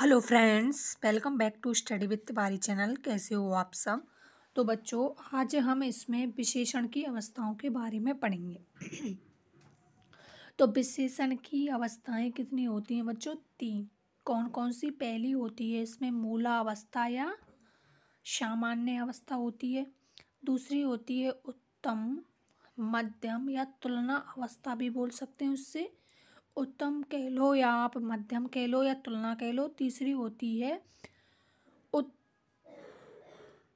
hello friends welcome back to study with Tiwari channel कैसे हो आप सब तो बच्चों आज हम इसमें विशेषण की अवस्थाओं के बारे में पढ़ेंगे तो विशेषण की अवस्थाएं कितनी होती हैं बच्चों तीन कौन कौन सी पहली होती है इसमें मूला अवस्था या सामान्य अवस्था होती है दूसरी होती है उत्तम मध्यम या तुलना अवस्था भी बोल सकते हैं उससे उत्तम कह लो या आप मध्यम कह लो या तुलना कह लो तीसरी होती है उत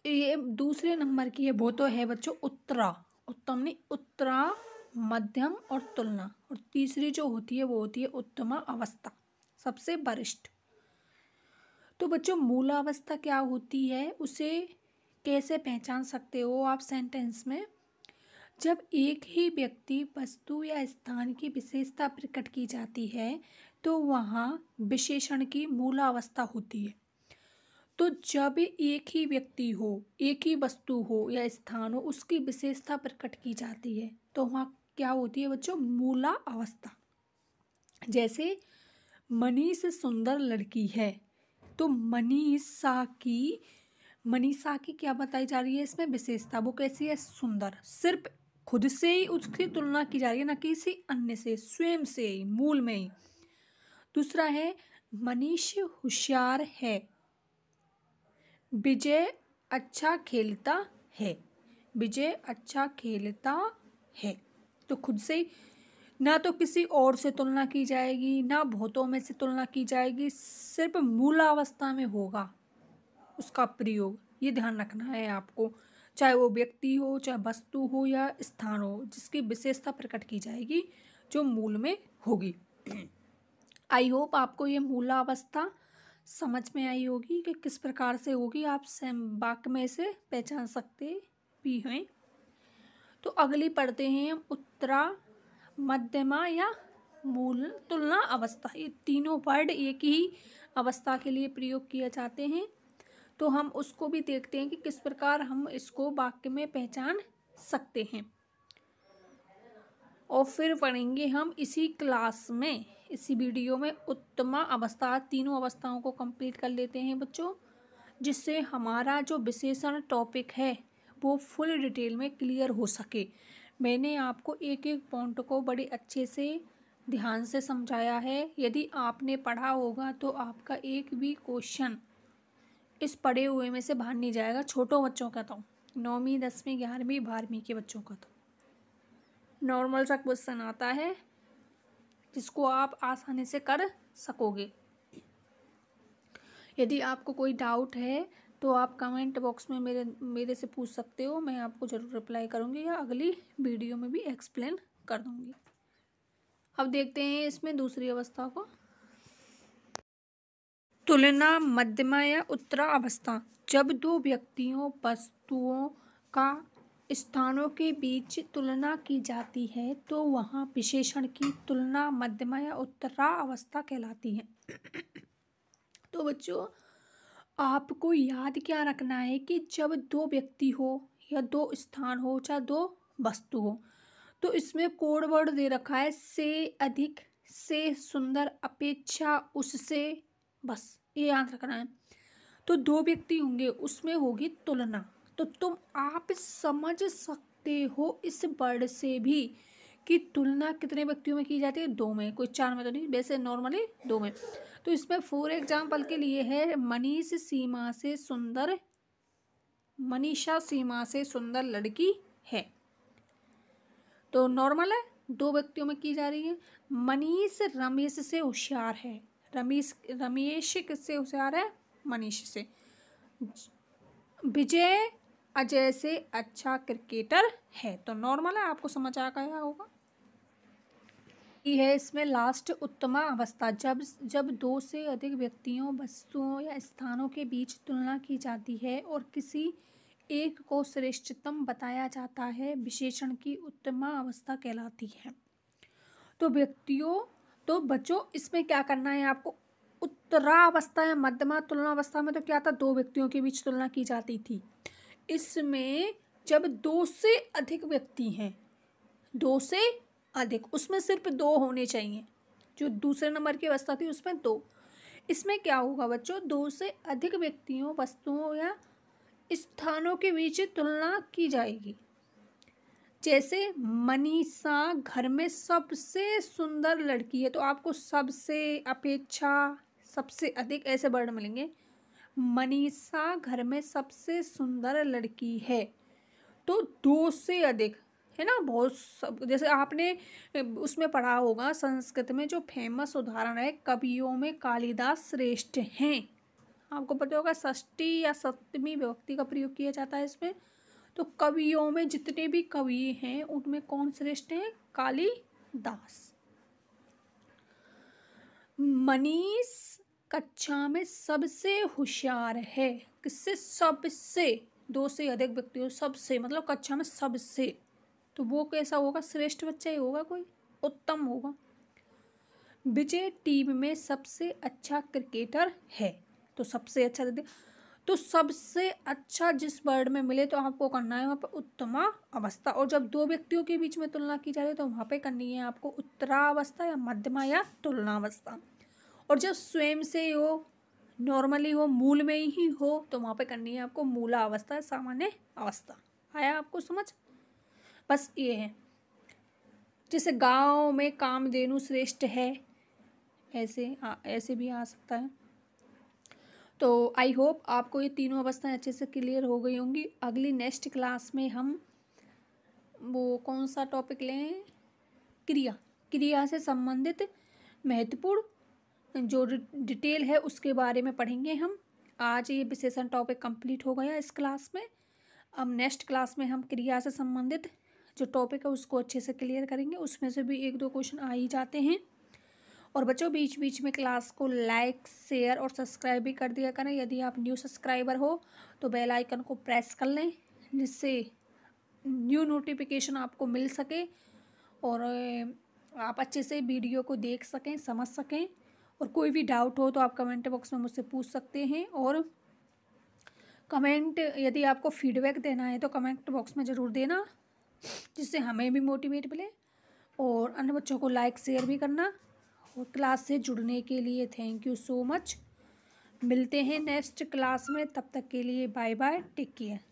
ये दूसरे नंबर की है वो तो है बच्चों उत्तरा उत्तम नहीं उत्तरा मध्यम और तुलना और तीसरी जो होती है वो होती है उत्तमा अवस्था सबसे वरिष्ठ तो बच्चों अवस्था क्या होती है उसे कैसे पहचान सकते हो आप सेंटेंस में जब एक ही व्यक्ति वस्तु या स्थान की विशेषता प्रकट की जाती है तो वहाँ विशेषण की अवस्था होती है तो जब एक ही व्यक्ति हो एक ही वस्तु हो या स्थान हो उसकी विशेषता प्रकट की जाती है तो वहाँ क्या होती है बच्चों मूला अवस्था जैसे मनीष सुंदर लड़की है तो मनीषा की मनीषा की क्या बताई जा रही है इसमें विशेषता वो कैसी है सुंदर सिर्फ खुद से ही उसकी तुलना की जा रही है ना किसी अन्य से स्वयं से ही मूल में ही दूसरा है मनीष होशियार है विजय अच्छा खेलता है विजय अच्छा खेलता है तो खुद से ही ना तो किसी और से तुलना की जाएगी ना बहुतों में से तुलना की जाएगी सिर्फ मूलावस्था में होगा उसका प्रयोग ये ध्यान रखना है आपको चाहे वो व्यक्ति हो चाहे वस्तु हो या स्थान हो जिसकी विशेषता प्रकट की जाएगी जो मूल में होगी आई होप आपको ये मूलावस्था समझ में आई होगी कि किस प्रकार से होगी आप स्वयं वाक्य में से पहचान सकते भी हैं तो अगली पढ़ते हैं हम उत्तरा मध्यमा या मूल तुलना अवस्था ये तीनों वर्ड एक ही अवस्था के लिए प्रयोग किए जाते हैं तो हम उसको भी देखते हैं कि किस प्रकार हम इसको वाक्य में पहचान सकते हैं और फिर पढ़ेंगे हम इसी क्लास में इसी वीडियो में उत्तमा अवस्था तीनों अवस्थाओं को कंप्लीट कर लेते हैं बच्चों जिससे हमारा जो विशेषण टॉपिक है वो फुल डिटेल में क्लियर हो सके मैंने आपको एक एक पॉइंट को बड़े अच्छे से ध्यान से समझाया है यदि आपने पढ़ा होगा तो आपका एक भी क्वेश्चन इस पढ़े हुए में से बाहर नहीं जाएगा छोटों बच्चों का तो नौवीं दसवीं ग्यारहवीं बारहवीं के बच्चों का तो नॉर्मल सा क्वेश्चन आता है जिसको आप आसानी से कर सकोगे यदि आपको कोई डाउट है तो आप कमेंट बॉक्स में मेरे मेरे से पूछ सकते हो मैं आपको ज़रूर रिप्लाई करूँगी या अगली वीडियो में भी एक्सप्लेन कर दूँगी अब देखते हैं इसमें दूसरी अवस्था को तुलना मध्यमा या उत्तरावस्था जब दो व्यक्तियों वस्तुओं का स्थानों के बीच तुलना की जाती है तो वहाँ विशेषण की तुलना मध्यमा या उत्तरा अवस्था कहलाती है तो बच्चों आपको याद क्या रखना है कि जब दो व्यक्ति हो या दो स्थान हो चाहे दो वस्तु हो तो इसमें कोड वर्ड दे रखा है से अधिक से सुंदर अपेक्षा उससे बस ये याद रखना है तो दो व्यक्ति होंगे उसमें होगी तुलना तो तुम आप समझ सकते हो इस वर्ड से भी कि तुलना कितने व्यक्तियों में की जाती है दो में कोई चार में तो नहीं वैसे नॉर्मली दो में तो इसमें फोर एग्जाम्पल के लिए है मनीष सीमा से सुंदर मनीषा सीमा से सुंदर लड़की है तो नॉर्मल है दो व्यक्तियों में की जा रही है मनीष रमेश से होशियार है रमेश रमेश किससे उसे आ रहा है मनीष से विजय अजय से अच्छा क्रिकेटर है तो नॉर्मल है आपको समझ आ गया होगा ये है इसमें लास्ट उत्तमा अवस्था जब जब दो से अधिक व्यक्तियों वस्तुओं या स्थानों के बीच तुलना की जाती है और किसी एक को श्रेष्ठतम बताया जाता है विशेषण की उत्तमा अवस्था कहलाती है तो व्यक्तियों तो बच्चों इसमें क्या करना है आपको उत्तरावस्था या मध्यमा तुलनावस्था में तो क्या था दो व्यक्तियों के बीच तुलना की जाती थी इसमें जब दो से अधिक व्यक्ति हैं दो से अधिक उसमें सिर्फ दो होने चाहिए जो दूसरे नंबर की अवस्था थी उसमें दो इसमें क्या होगा बच्चों दो से अधिक व्यक्तियों वस्तुओं या स्थानों के बीच तुलना की जाएगी जैसे मनीषा घर में सबसे सुंदर लड़की है तो आपको सबसे अपेक्षा सबसे अधिक ऐसे वर्ड मिलेंगे मनीषा घर में सबसे सुंदर लड़की है तो दो से अधिक है ना बहुत सब जैसे आपने उसमें पढ़ा होगा संस्कृत में जो फेमस उदाहरण है कवियों में कालिदास श्रेष्ठ हैं आपको पता होगा षष्ठी या सप्तमी विभक्ति का प्रयोग किया जाता है इसमें तो कवियों में जितने भी कवि हैं उनमें कौन श्रेष्ठ हैं कालीदास मनीष कक्षा में सबसे होशियार है किससे सबसे दो से अधिक व्यक्तियों सबसे मतलब कक्षा में सबसे तो वो कैसा होगा श्रेष्ठ बच्चा ही होगा कोई उत्तम होगा विजय टीम में सबसे अच्छा क्रिकेटर है तो सबसे अच्छा तो सबसे अच्छा जिस वर्ड में मिले तो आपको करना है वहाँ पर उत्तमा अवस्था और जब दो व्यक्तियों के बीच में तुलना की जा रही है तो वहाँ पे करनी है आपको उत्तरा अवस्था या मध्यमा या तुलना अवस्था और जब स्वयं से हो नॉर्मली हो मूल में ही हो तो वहाँ पे करनी है आपको मूला अवस्था सामान्य अवस्था आया आपको समझ बस ये है जैसे गाँव में काम श्रेष्ठ है ऐसे आ, ऐसे भी आ सकता है तो आई होप आपको ये तीनों अवस्थाएं अच्छे से क्लियर हो गई होंगी अगली नेक्स्ट क्लास में हम वो कौन सा टॉपिक लें क्रिया क्रिया से संबंधित महत्वपूर्ण जो डिटेल है उसके बारे में पढ़ेंगे हम आज ये विशेषण टॉपिक कंप्लीट हो गया इस क्लास में अब नेक्स्ट क्लास में हम क्रिया से संबंधित जो टॉपिक है उसको अच्छे से क्लियर करेंगे उसमें से भी एक दो क्वेश्चन आ ही जाते हैं और बच्चों बीच बीच में क्लास को लाइक शेयर और सब्सक्राइब भी कर दिया करें यदि आप न्यू सब्सक्राइबर हो तो बेल आइकन को प्रेस कर लें जिससे न्यू नोटिफिकेशन आपको मिल सके और आप अच्छे से वीडियो को देख सकें समझ सकें और कोई भी डाउट हो तो आप कमेंट बॉक्स में मुझसे पूछ सकते हैं और कमेंट यदि आपको फीडबैक देना है तो कमेंट बॉक्स में ज़रूर देना जिससे हमें भी मोटिवेट मिले और अन्य बच्चों को लाइक शेयर भी करना और क्लास से जुड़ने के लिए थैंक यू सो मच मिलते हैं नेक्स्ट क्लास में तब तक के लिए बाय बाय टेक केयर